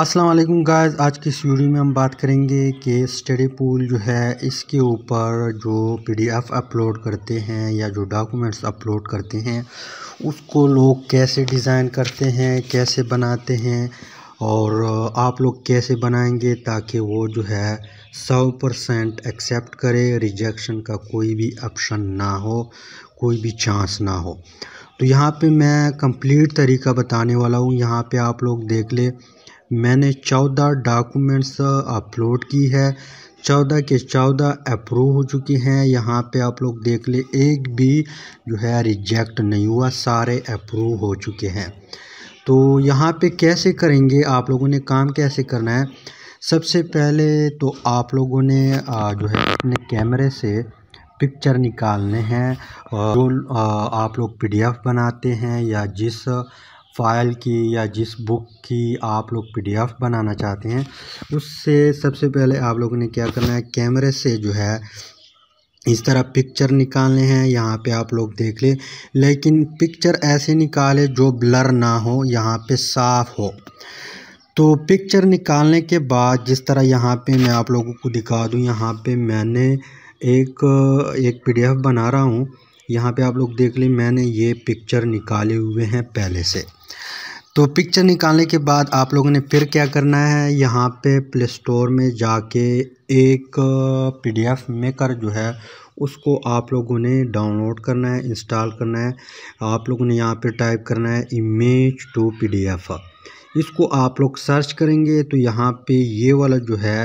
अस्सलाम वालेकुम गाइस आज की इस वीडियो में हम बात करेंगे कि स्टडी पूल जो है इसके ऊपर जो पीडीएफ अपलोड करते हैं या जो डॉक्यूमेंट्स अपलोड करते हैं उसको लोग कैसे डिज़ाइन करते हैं कैसे बनाते हैं और आप लोग कैसे बनाएंगे ताकि वो जो है सौ परसेंट एक्सेप्ट करे रिजेक्शन का कोई भी ऑप्शन ना हो कोई भी चांस ना हो तो यहाँ पे मैं कंप्लीट तरीका बताने वाला हूँ यहाँ पे आप लोग देख ले मैंने चौदह डॉक्यूमेंट्स अपलोड uh, की है चौदह के चौदह अप्रूव हो चुके हैं यहाँ पे आप लोग देख ले एक भी जो है रिजेक्ट नहीं हुआ सारे अप्रूव हो चुके हैं तो यहाँ पे कैसे करेंगे आप लोगों ने काम कैसे करना है सबसे पहले तो आप लोगों ने uh, जो है अपने कैमरे से पिक्चर निकालने हैं जो uh, आप लोग पीडीएफ बनाते हैं या जिस फ़ाइल की या जिस बुक की आप लोग पी बनाना चाहते हैं उससे सबसे पहले आप लोगों ने क्या करना है कैमरे से जो है इस तरह पिक्चर निकालने हैं यहाँ पे आप लोग देख ले लेकिन पिक्चर ऐसे निकाले जो ब्लर ना हो यहाँ पे साफ़ हो तो पिक्चर निकालने के बाद जिस तरह यहाँ पे मैं आप लोगों को दिखा दूँ यहाँ पे मैंने एक एक पीडीएफ बना रहा हूँ यहाँ पे आप लोग देख लें मैंने ये पिक्चर निकाले हुए हैं पहले से तो पिक्चर निकालने के बाद आप लोगों ने फिर क्या करना है यहाँ पे प्ले स्टोर में जाके एक पीडीएफ मेकर जो है उसको आप लोगों ने डाउनलोड करना है इंस्टॉल करना है आप लोगों ने यहाँ पे टाइप करना है इमेज टू पीडीएफ इसको आप लोग सर्च करेंगे तो यहाँ पे ये वाला जो है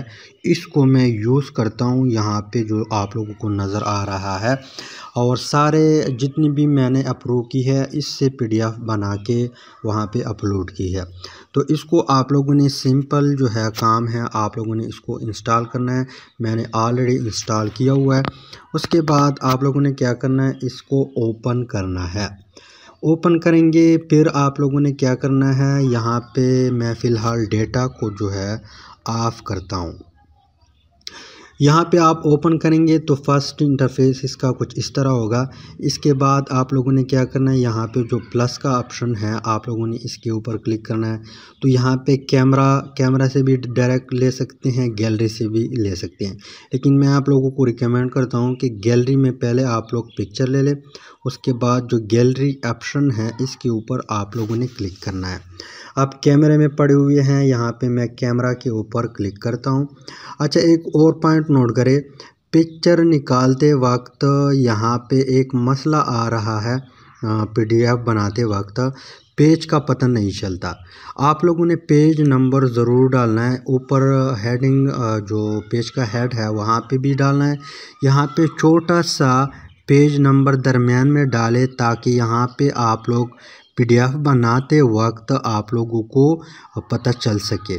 इसको मैं यूज़ करता हूँ यहाँ पे जो आप लोगों को नज़र आ रहा है और सारे जितनी भी मैंने अप्रूव की है इससे पीडीएफ बना के वहाँ पे अपलोड की है तो इसको आप लोगों ने सिंपल जो है काम है आप लोगों ने इसको इंस्टॉल करना है मैंने ऑलरेडी इंस्टॉल किया हुआ है उसके बाद आप लोगों ने क्या करना है इसको ओपन करना है ओपन करेंगे फिर आप लोगों ने क्या करना है यहाँ पे मैं फ़िलहाल डेटा को जो है ऑफ़ करता हूँ यहाँ पे आप ओपन करेंगे तो फर्स्ट इंटरफेस इसका कुछ इस तरह होगा इसके बाद आप लोगों ने क्या करना है यहाँ पे जो प्लस का ऑप्शन है आप लोगों ने इसके ऊपर क्लिक करना है तो यहाँ पे कैमरा कैमरा से भी डायरेक्ट ले सकते हैं गैलरी से भी ले सकते हैं लेकिन मैं आप लोगों को रिकमेंड करता हूँ कि गैलरी में पहले आप लोग पिक्चर ले लें उसके बाद जो गैलरी ऑप्शन है इसके ऊपर आप लोगों ने क्लिक करना है आप कैमरे में पड़े हुए हैं यहाँ पे मैं कैमरा के ऊपर क्लिक करता हूँ अच्छा एक और पॉइंट नोट करें पिक्चर निकालते वक्त यहाँ पे एक मसला आ रहा है पीडीएफ बनाते वक्त पेज का पता नहीं चलता आप लोगों ने पेज नंबर ज़रूर डालना है ऊपर हेडिंग जो पेज का हेड है वहाँ पे भी डालना है यहाँ पे छोटा सा पेज नंबर दरमियान में डालें ताकि यहाँ पे आप लोग पी बनाते वक्त आप लोगों को पता चल सके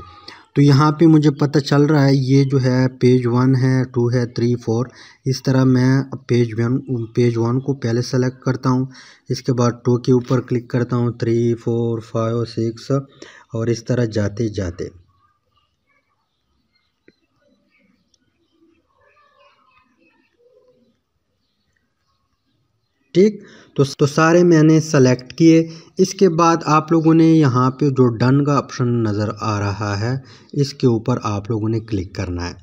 तो यहाँ पे मुझे पता चल रहा है ये जो है पेज वन है टू है थ्री फोर इस तरह मैं पेज वन पेज वन को पहले सेलेक्ट करता हूँ इसके बाद टू के ऊपर क्लिक करता हूँ थ्री फोर फाइव सिक्स और इस तरह जाते जाते ठीक तो तो सारे मैंने सेलेक्ट किए इसके बाद आप लोगों ने यहाँ पे जो डन का ऑप्शन नज़र आ रहा है इसके ऊपर आप लोगों ने क्लिक करना है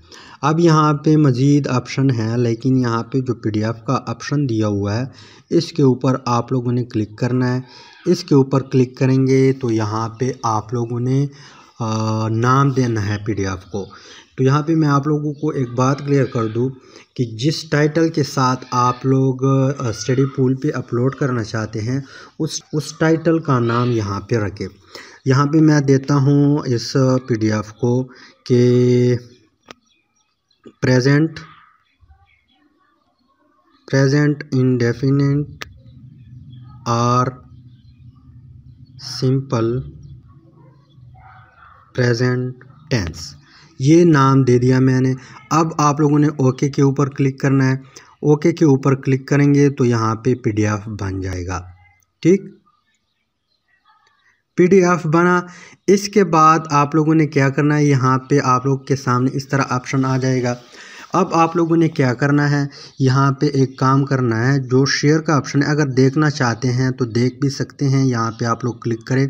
अब यहाँ पे मज़ीद ऑप्शन है लेकिन यहाँ पे जो पीडीएफ का ऑप्शन दिया हुआ है इसके ऊपर आप लोगों ने क्लिक करना है इसके ऊपर क्लिक करेंगे तो यहाँ पे आप लोगों ने नाम देना है पीडीएफ को तो यहाँ पे मैं आप लोगों को एक बात क्लियर कर दूँ कि जिस टाइटल के साथ आप लोग स्टडी पूल पे अपलोड करना चाहते हैं उस उस टाइटल का नाम यहाँ पे रखें यहाँ पे मैं देता हूँ इस पीडीएफ को कि present present indefinite or simple present tense ये नाम दे दिया मैंने अब आप लोगों ने ओके के ऊपर क्लिक करना है ओके के ऊपर क्लिक करेंगे तो यहाँ पे पीडीएफ बन जाएगा ठीक पीडीएफ बना इसके बाद आप लोगों ने क्या करना है यहाँ पे आप लोग के सामने इस तरह ऑप्शन आ जाएगा अब आप लोगों ने क्या करना है यहाँ पे एक काम करना है जो शेयर का ऑप्शन है अगर देखना चाहते हैं तो देख भी सकते हैं यहाँ पे आप लोग क्लिक करें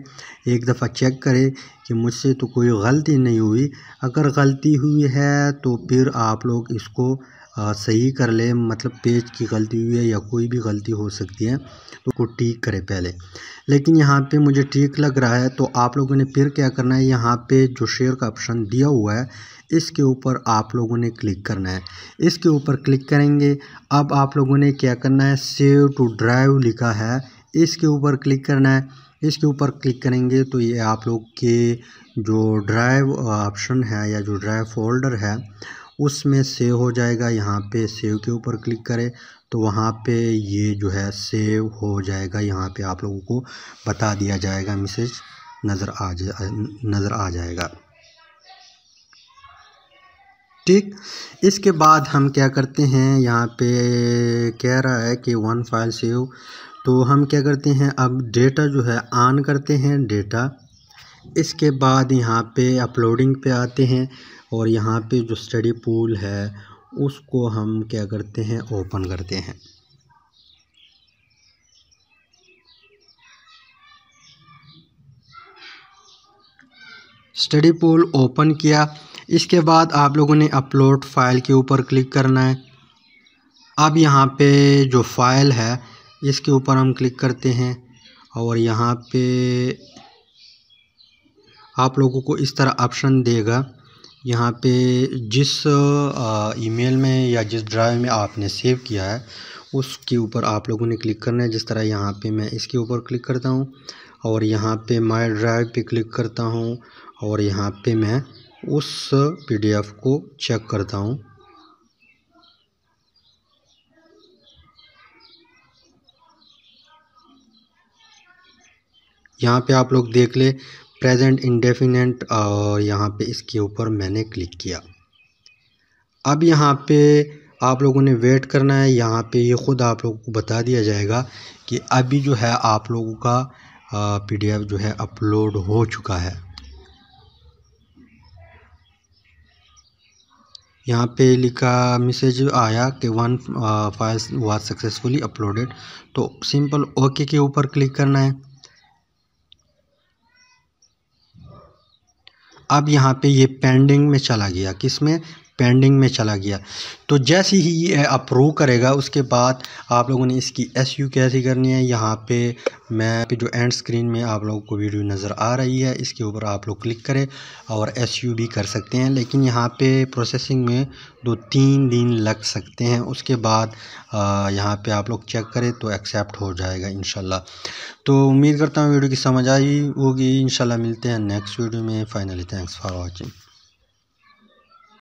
एक दफ़ा चेक करें कि मुझसे तो कोई गलती नहीं हुई अगर गलती हुई है तो फिर आप लोग इसको सही कर ले मतलब पेज की गलती हुई है या कोई भी गलती हो सकती है तो उसको ठीक करें पहले लेकिन यहाँ पे मुझे ठीक लग रहा है तो आप लोगों ने फिर क्या करना है यहाँ पे जो शेयर का ऑप्शन दिया हुआ है इसके ऊपर आप लोगों ने क्लिक करना है इसके ऊपर क्लिक करेंगे अब आप लोगों ने क्या करना है सेव टू ड्राइव लिखा है इसके ऊपर क्लिक करना है इसके ऊपर क्लिक करेंगे तो ये आप लोग के जो ड्राइव ऑप्शन है या जो ड्राइव फोल्डर है उसमें सेव हो जाएगा यहाँ पे सेव के ऊपर क्लिक करें तो वहाँ पे ये जो है सेव हो जाएगा यहाँ पे आप लोगों को बता दिया जाएगा मैसेज नज़र आ जा नज़र आ जाएगा ठीक इसके बाद हम क्या करते हैं यहाँ पे कह रहा है कि वन फाइल सेव तो हम क्या करते हैं अब डेटा जो है ऑन करते हैं डेटा इसके बाद यहाँ पे अपलोडिंग पे आते हैं और यहाँ पे जो स्टडी पूल है उसको हम क्या करते हैं ओपन करते हैं स्टडी पूल ओपन किया इसके बाद आप लोगों ने अपलोड फ़ाइल के ऊपर क्लिक करना है अब यहाँ पे जो फ़ाइल है इसके ऊपर हम क्लिक करते हैं और यहाँ पे आप लोगों को इस तरह ऑप्शन देगा यहाँ पे जिस ईमेल में या जिस ड्राइव में आपने सेव किया है उसके ऊपर आप लोगों ने क्लिक करना है जिस तरह यहाँ पे मैं इसके ऊपर क्लिक करता हूँ और यहाँ पे माय ड्राइव पे क्लिक करता हूँ और यहाँ पे मैं उस पीडीएफ को चेक करता हूँ यहाँ पे आप लोग देख ले प्रेजेंट इंडेफिनेट और यहाँ पे इसके ऊपर मैंने क्लिक किया अब यहाँ पे आप लोगों ने वेट करना है यहाँ पे ये ख़ुद आप लोगों को बता दिया जाएगा कि अभी जो है आप लोगों का पीडीएफ जो है अपलोड हो चुका है यहाँ पे लिखा मैसेज आया कि one file was successfully uploaded तो सिंपल ओके के ऊपर क्लिक करना है अब यहाँ पे ये पेंडिंग में चला गया किस में पेंडिंग में चला गया तो जैसे ही ये अप्रूव करेगा उसके बाद आप लोगों ने इसकी एस यू कैसी करनी है यहाँ पे मैं पे जो एंड स्क्रीन में आप लोगों को वीडियो नज़र आ रही है इसके ऊपर आप लोग क्लिक करें और एस यू भी कर सकते हैं लेकिन यहाँ पे प्रोसेसिंग में दो तीन दिन लग सकते हैं उसके बाद यहाँ पे आप लोग चेक करें तो एक्सेप्ट हो जाएगा इन तो उम्मीद करता हूँ वीडियो की समझ आई होगी इन मिलते हैं नेक्स्ट वीडियो में फाइनली थैंक्स फॉर वॉचिंग